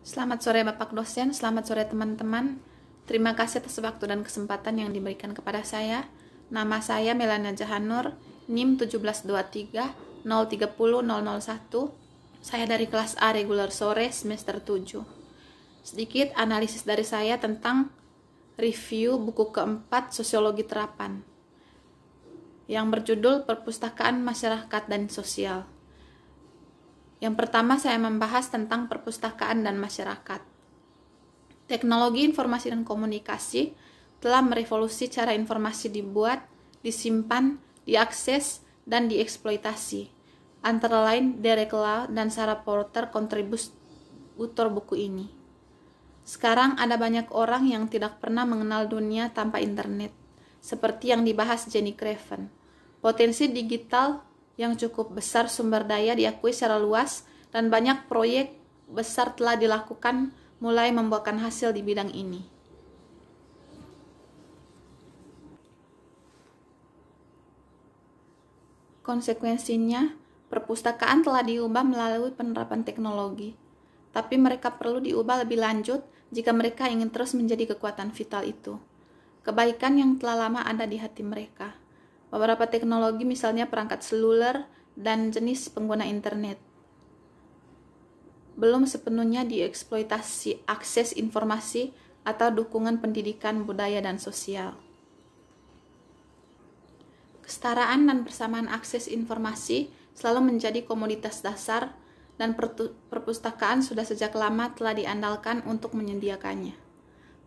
Selamat sore Bapak dosen, selamat sore teman-teman. Terima kasih atas waktu dan kesempatan yang diberikan kepada saya. Nama saya Melania Jahanur, NIM 1723 030 001. Saya dari kelas A regular sore semester 7. Sedikit analisis dari saya tentang review buku keempat Sosiologi Terapan yang berjudul Perpustakaan Masyarakat dan Sosial. Yang pertama saya membahas tentang perpustakaan dan masyarakat. Teknologi informasi dan komunikasi telah merevolusi cara informasi dibuat, disimpan, diakses, dan dieksploitasi. Antara lain Derek Law dan Sarah Porter kontributor buku ini. Sekarang ada banyak orang yang tidak pernah mengenal dunia tanpa internet, seperti yang dibahas Jenny Craven. Potensi digital yang cukup besar sumber daya diakui secara luas dan banyak proyek besar telah dilakukan mulai membuahkan hasil di bidang ini. Konsekuensinya, perpustakaan telah diubah melalui penerapan teknologi, tapi mereka perlu diubah lebih lanjut jika mereka ingin terus menjadi kekuatan vital itu. Kebaikan yang telah lama ada di hati mereka beberapa teknologi misalnya perangkat seluler dan jenis pengguna internet. Belum sepenuhnya dieksploitasi akses informasi atau dukungan pendidikan, budaya, dan sosial. Kesetaraan dan persamaan akses informasi selalu menjadi komoditas dasar dan perpustakaan sudah sejak lama telah diandalkan untuk menyediakannya.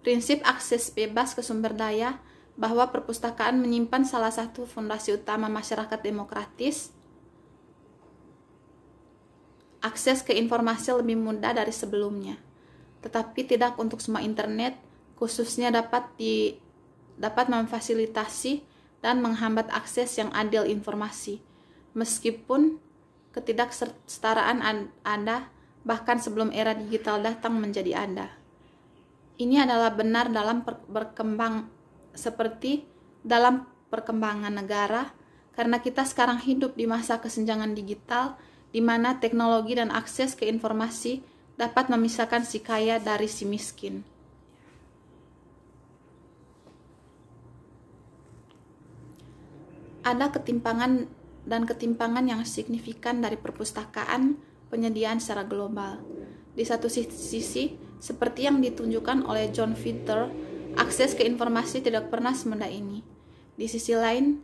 Prinsip akses bebas ke sumber daya bahwa perpustakaan menyimpan salah satu fondasi utama masyarakat demokratis, akses ke informasi lebih mudah dari sebelumnya. Tetapi tidak untuk semua internet, khususnya dapat di dapat memfasilitasi dan menghambat akses yang adil informasi. Meskipun ketidaksetaraan ada bahkan sebelum era digital datang menjadi Anda. Ini adalah benar dalam berkembang seperti dalam perkembangan negara, karena kita sekarang hidup di masa kesenjangan digital, di mana teknologi dan akses ke informasi dapat memisahkan si kaya dari si miskin. Ada ketimpangan dan ketimpangan yang signifikan dari perpustakaan penyediaan secara global. Di satu sisi, seperti yang ditunjukkan oleh John Fitter Akses ke informasi tidak pernah semudah ini. Di sisi lain,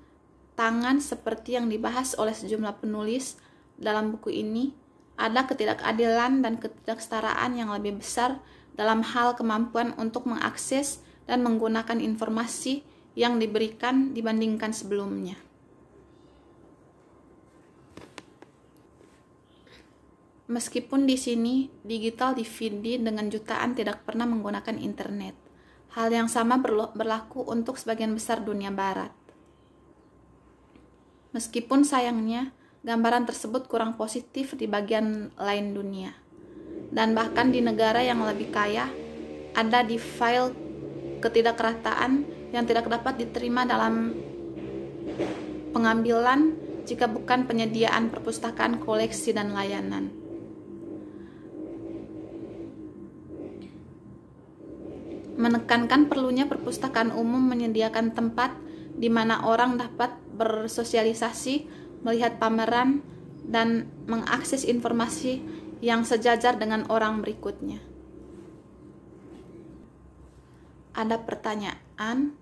tangan seperti yang dibahas oleh sejumlah penulis dalam buku ini, ada ketidakadilan dan ketidaksetaraan yang lebih besar dalam hal kemampuan untuk mengakses dan menggunakan informasi yang diberikan dibandingkan sebelumnya. Meskipun di sini digital DVD dengan jutaan tidak pernah menggunakan internet, Hal yang sama berlaku untuk sebagian besar dunia barat. Meskipun sayangnya, gambaran tersebut kurang positif di bagian lain dunia. Dan bahkan di negara yang lebih kaya, ada di file ketidakrataan yang tidak dapat diterima dalam pengambilan jika bukan penyediaan perpustakaan koleksi dan layanan. menekankan perlunya perpustakaan umum menyediakan tempat di mana orang dapat bersosialisasi, melihat pameran, dan mengakses informasi yang sejajar dengan orang berikutnya. Ada pertanyaan,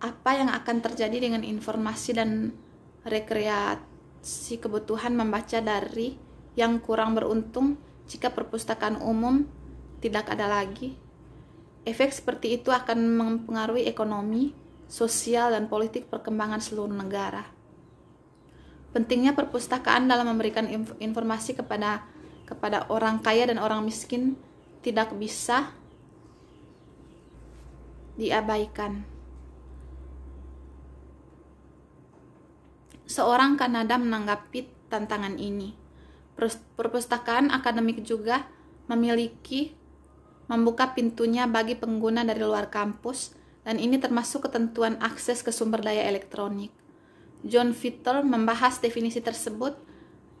apa yang akan terjadi dengan informasi dan rekreasi kebutuhan membaca dari yang kurang beruntung jika perpustakaan umum tidak ada lagi? Efek seperti itu akan mempengaruhi ekonomi, sosial, dan politik perkembangan seluruh negara. Pentingnya perpustakaan dalam memberikan informasi kepada kepada orang kaya dan orang miskin tidak bisa diabaikan. Seorang Kanada menanggapi tantangan ini. Perpustakaan akademik juga memiliki membuka pintunya bagi pengguna dari luar kampus, dan ini termasuk ketentuan akses ke sumber daya elektronik. John Fitter membahas definisi tersebut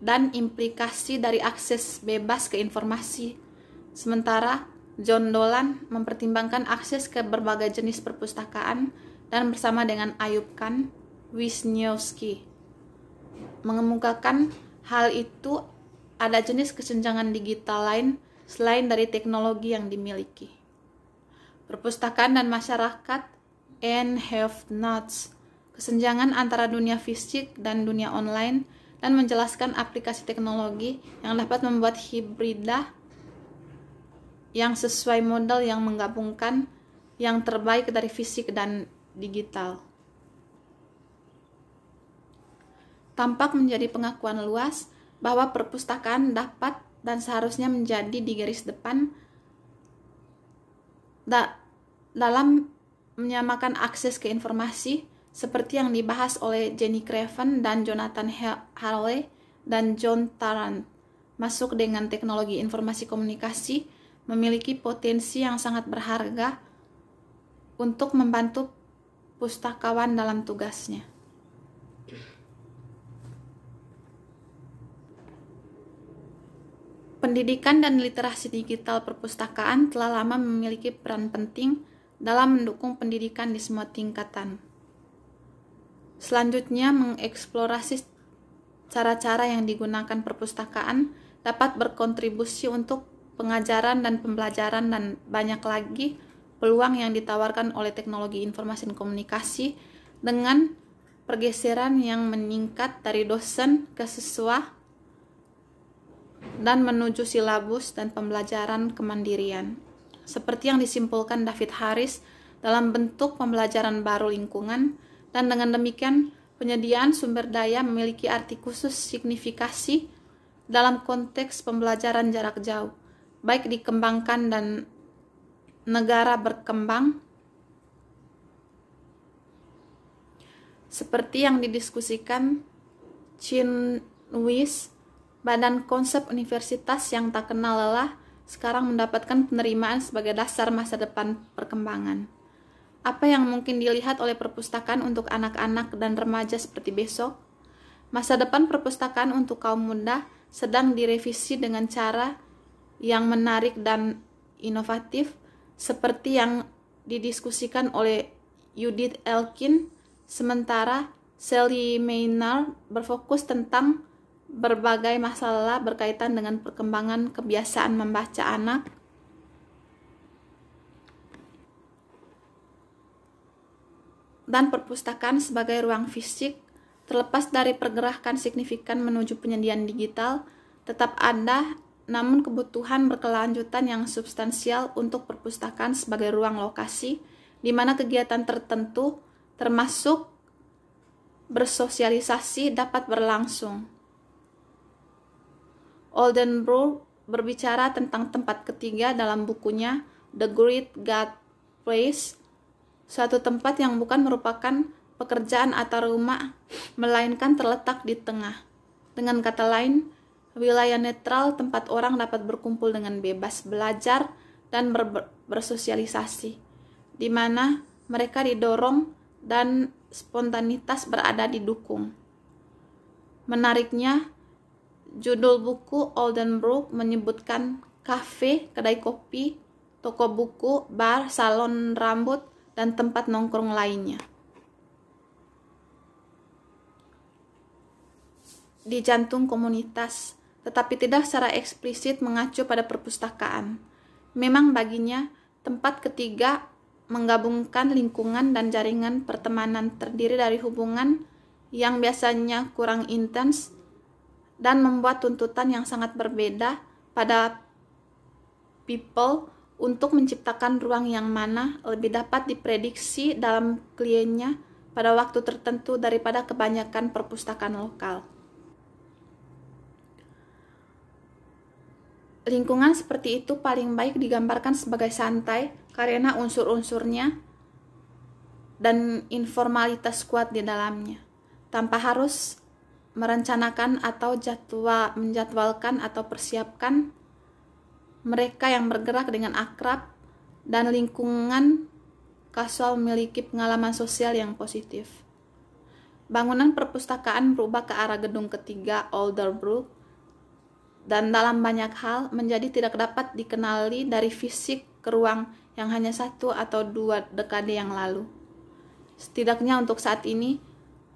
dan implikasi dari akses bebas ke informasi. Sementara John Dolan mempertimbangkan akses ke berbagai jenis perpustakaan dan bersama dengan Ayub Khan Wisniewski mengemukakan hal itu ada jenis kesenjangan digital lain selain dari teknologi yang dimiliki. Perpustakaan dan masyarakat and have nots, kesenjangan antara dunia fisik dan dunia online, dan menjelaskan aplikasi teknologi yang dapat membuat hibrida yang sesuai model yang menggabungkan yang terbaik dari fisik dan digital. Tampak menjadi pengakuan luas bahwa perpustakaan dapat dan seharusnya menjadi di garis depan da dalam menyamakan akses ke informasi seperti yang dibahas oleh Jenny Craven dan Jonathan Harley dan John Tarrant. Masuk dengan teknologi informasi komunikasi memiliki potensi yang sangat berharga untuk membantu pustakawan dalam tugasnya. Pendidikan dan literasi digital perpustakaan telah lama memiliki peran penting dalam mendukung pendidikan di semua tingkatan. Selanjutnya, mengeksplorasi cara-cara yang digunakan perpustakaan dapat berkontribusi untuk pengajaran dan pembelajaran dan banyak lagi peluang yang ditawarkan oleh teknologi informasi dan komunikasi dengan pergeseran yang meningkat dari dosen ke siswa dan menuju silabus dan pembelajaran kemandirian. Seperti yang disimpulkan David Harris dalam bentuk pembelajaran baru lingkungan dan dengan demikian penyediaan sumber daya memiliki arti khusus signifikasi dalam konteks pembelajaran jarak jauh, baik dikembangkan dan negara berkembang seperti yang didiskusikan Chin Wis badan konsep universitas yang tak kenal lelah sekarang mendapatkan penerimaan sebagai dasar masa depan perkembangan. Apa yang mungkin dilihat oleh perpustakaan untuk anak-anak dan remaja seperti besok? Masa depan perpustakaan untuk kaum muda sedang direvisi dengan cara yang menarik dan inovatif seperti yang didiskusikan oleh Judith Elkin, sementara Sally Maynard berfokus tentang berbagai masalah berkaitan dengan perkembangan kebiasaan membaca anak dan perpustakaan sebagai ruang fisik terlepas dari pergerakan signifikan menuju penyediaan digital tetap ada namun kebutuhan berkelanjutan yang substansial untuk perpustakaan sebagai ruang lokasi di mana kegiatan tertentu termasuk bersosialisasi dapat berlangsung. Oldenburg berbicara tentang tempat ketiga dalam bukunya The Great God Place, suatu tempat yang bukan merupakan pekerjaan atau rumah, melainkan terletak di tengah. Dengan kata lain, wilayah netral tempat orang dapat berkumpul dengan bebas, belajar, dan ber bersosialisasi, di mana mereka didorong dan spontanitas berada di dukung. Menariknya, Judul buku *Oldenbrook* menyebutkan kafe, kedai kopi, toko buku, bar, salon rambut, dan tempat nongkrong lainnya. Di jantung komunitas, tetapi tidak secara eksplisit mengacu pada perpustakaan. Memang baginya, tempat ketiga menggabungkan lingkungan dan jaringan pertemanan terdiri dari hubungan yang biasanya kurang intens dan membuat tuntutan yang sangat berbeda pada people untuk menciptakan ruang yang mana lebih dapat diprediksi dalam kliennya pada waktu tertentu daripada kebanyakan perpustakaan lokal. Lingkungan seperti itu paling baik digambarkan sebagai santai karena unsur-unsurnya dan informalitas kuat di dalamnya, tanpa harus merencanakan atau jadwal menjadwalkan atau persiapkan mereka yang bergerak dengan akrab dan lingkungan kasual memiliki pengalaman sosial yang positif. Bangunan perpustakaan berubah ke arah gedung ketiga Olderbrook dan dalam banyak hal menjadi tidak dapat dikenali dari fisik ke ruang yang hanya satu atau dua dekade yang lalu. Setidaknya untuk saat ini,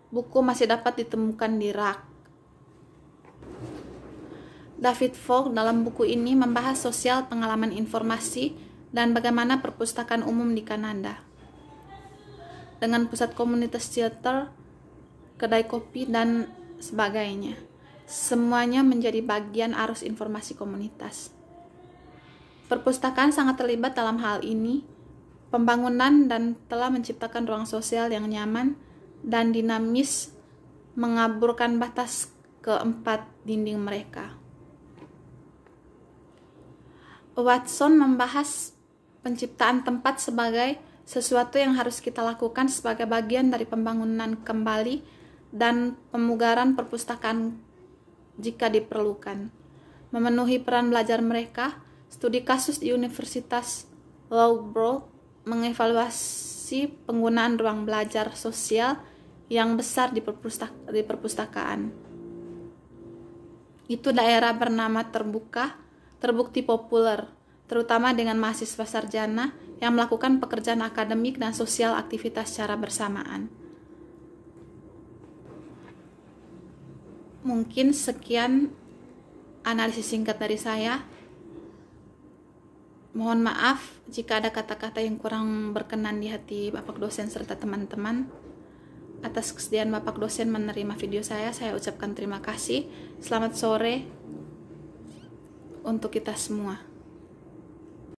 Buku masih dapat ditemukan di rak. David Fogg dalam buku ini membahas sosial pengalaman informasi dan bagaimana perpustakaan umum di Kanada. Dengan pusat komunitas theater, kedai kopi, dan sebagainya. Semuanya menjadi bagian arus informasi komunitas. Perpustakaan sangat terlibat dalam hal ini, pembangunan dan telah menciptakan ruang sosial yang nyaman, dan dinamis mengaburkan batas keempat dinding mereka. Watson membahas penciptaan tempat sebagai sesuatu yang harus kita lakukan sebagai bagian dari pembangunan kembali dan pemugaran perpustakaan jika diperlukan. Memenuhi peran belajar mereka, studi kasus di Universitas Loughborough mengevaluasi penggunaan ruang belajar sosial yang besar di, perpustaka, di perpustakaan. Itu daerah bernama terbuka, terbukti populer, terutama dengan mahasiswa sarjana yang melakukan pekerjaan akademik dan sosial aktivitas secara bersamaan. Mungkin sekian analisis singkat dari saya. Mohon maaf jika ada kata-kata yang kurang berkenan di hati Bapak dosen serta teman-teman. Atas kesediaan Bapak dosen menerima video saya, saya ucapkan terima kasih. Selamat sore untuk kita semua.